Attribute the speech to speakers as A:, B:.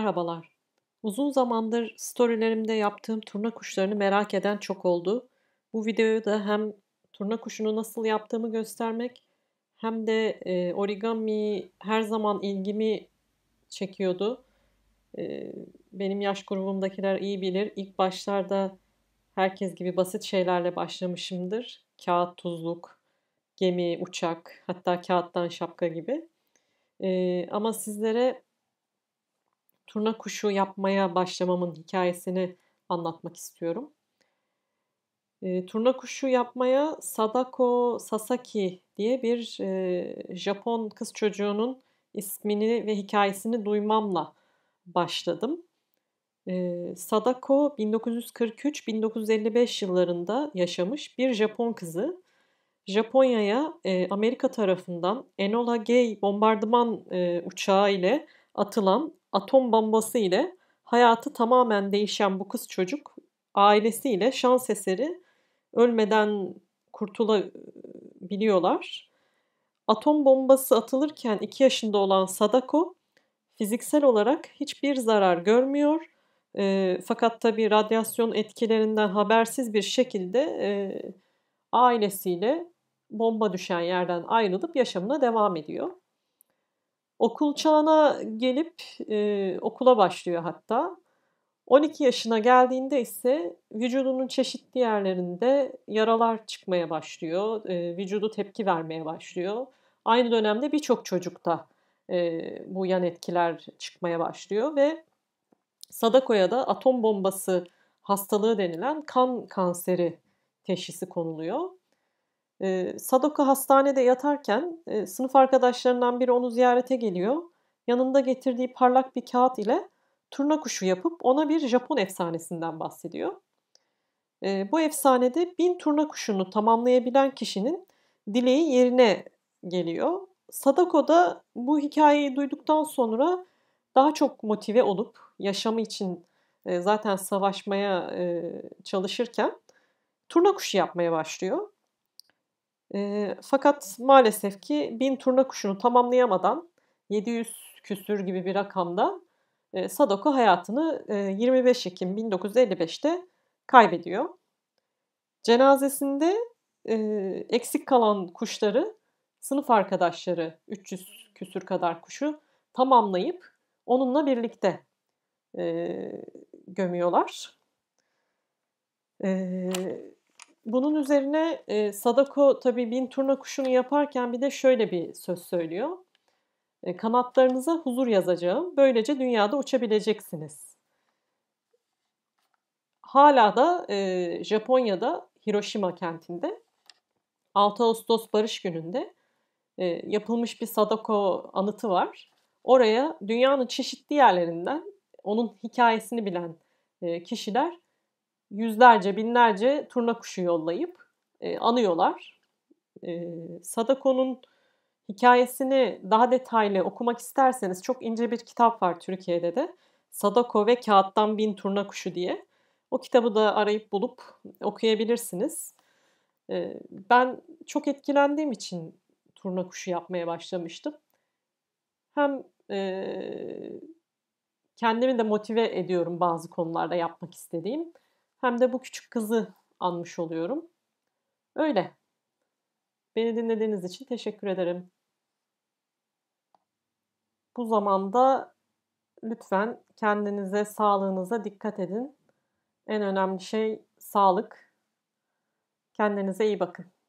A: Merhabalar. Uzun zamandır storylerimde yaptığım turna kuşlarını merak eden çok oldu. Bu videoda hem turna kuşunu nasıl yaptığımı göstermek hem de e, origami her zaman ilgimi çekiyordu. E, benim yaş grubumdakiler iyi bilir. İlk başlarda herkes gibi basit şeylerle başlamışımdır. Kağıt, tuzluk, gemi, uçak, hatta kağıttan şapka gibi. E, ama sizlere turna kuşu yapmaya başlamamın hikayesini anlatmak istiyorum. E, turna kuşu yapmaya Sadako Sasaki diye bir e, Japon kız çocuğunun ismini ve hikayesini duymamla başladım. E, Sadako 1943-1955 yıllarında yaşamış bir Japon kızı. Japonya'ya e, Amerika tarafından Enola Gay bombardıman e, uçağı ile atılan atom bombası ile hayatı tamamen değişen bu kız çocuk ailesiyle şans eseri ölmeden kurtulabiliyorlar. Atom bombası atılırken 2 yaşında olan Sadako fiziksel olarak hiçbir zarar görmüyor. E, fakat tabi radyasyon etkilerinden habersiz bir şekilde e, ailesiyle bomba düşen yerden ayrılıp yaşamına devam ediyor. Okul çağına gelip e, okula başlıyor hatta. 12 yaşına geldiğinde ise vücudunun çeşitli yerlerinde yaralar çıkmaya başlıyor. E, vücudu tepki vermeye başlıyor. Aynı dönemde birçok çocukta e, bu yan etkiler çıkmaya başlıyor ve Sadako'ya da atom bombası hastalığı denilen kan kanseri teşhisi konuluyor. E, Sadoka hastanede yatarken e, sınıf arkadaşlarından biri onu ziyarete geliyor. Yanında getirdiği parlak bir kağıt ile turna kuşu yapıp ona bir Japon efsanesinden bahsediyor. E, bu efsanede bin turna kuşunu tamamlayabilen kişinin dileği yerine geliyor. Sadako da bu hikayeyi duyduktan sonra daha çok motive olup yaşamı için zaten savaşmaya çalışırken turna kuşu yapmaya başlıyor. E, fakat maalesef ki bin turna kuşunu tamamlayamadan 700 küsür gibi bir rakamda e, Sadoko hayatını e, 25 Ekim 1955'te kaybediyor. Cenazesinde e, eksik kalan kuşları sınıf arkadaşları 300 küsür kadar kuşu tamamlayıp onunla birlikte e, gömüyorlar. E, bunun üzerine e, Sadako tabii bin turna kuşunu yaparken bir de şöyle bir söz söylüyor. E, kanatlarınıza huzur yazacağım. Böylece dünyada uçabileceksiniz. Hala da e, Japonya'da Hiroşima kentinde 6 Ağustos Barış Günü'nde e, yapılmış bir Sadako anıtı var. Oraya dünyanın çeşitli yerlerinden onun hikayesini bilen e, kişiler yüzlerce, binlerce turna kuşu yollayıp e, anıyorlar. E, Sadako'nun hikayesini daha detaylı okumak isterseniz çok ince bir kitap var Türkiye'de de. Sadako ve Kağıttan Bin Turna Kuşu diye. O kitabı da arayıp bulup okuyabilirsiniz. E, ben çok etkilendiğim için turna kuşu yapmaya başlamıştım. Hem e, kendimi de motive ediyorum bazı konularda yapmak istediğim hem de bu küçük kızı anmış oluyorum. Öyle. Beni dinlediğiniz için teşekkür ederim. Bu zamanda lütfen kendinize, sağlığınıza dikkat edin. En önemli şey sağlık. Kendinize iyi bakın.